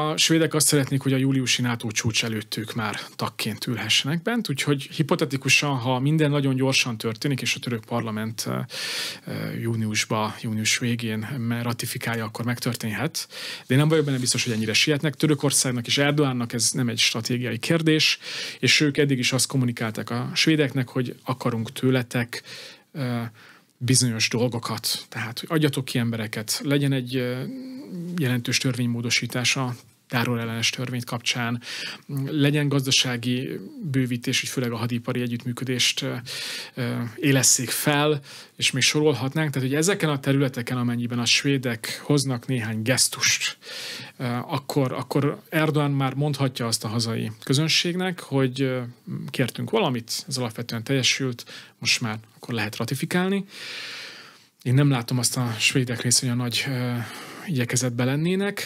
A svédek azt szeretnék, hogy a júliusi NATO csúcs előtt ők már tagként ülhessenek bent, úgyhogy hipotetikusan, ha minden nagyon gyorsan történik, és a török parlament eh, eh, júniusba, június végén ratifikálja, akkor megtörténhet. De én nem vagyok benne biztos, hogy ennyire sietnek. Törökországnak és Erdoánnak ez nem egy stratégiai kérdés, és ők eddig is azt kommunikálták a svédeknek, hogy akarunk tőletek eh, bizonyos dolgokat. Tehát, hogy adjatok ki embereket, legyen egy jelentős törvénymódosítás a tárolellenes törvényt kapcsán, legyen gazdasági bővítés, hogy főleg a hadipari együttműködést élesszék fel, és még sorolhatnánk. Tehát, hogy ezeken a területeken, amennyiben a svédek hoznak néhány gesztust, akkor, akkor Erdogan már mondhatja azt a hazai közönségnek, hogy kértünk valamit, ez alapvetően teljesült, most már akkor lehet ratifikálni. Én nem látom azt a svédek részt, hogy a nagy igyekezetben lennének.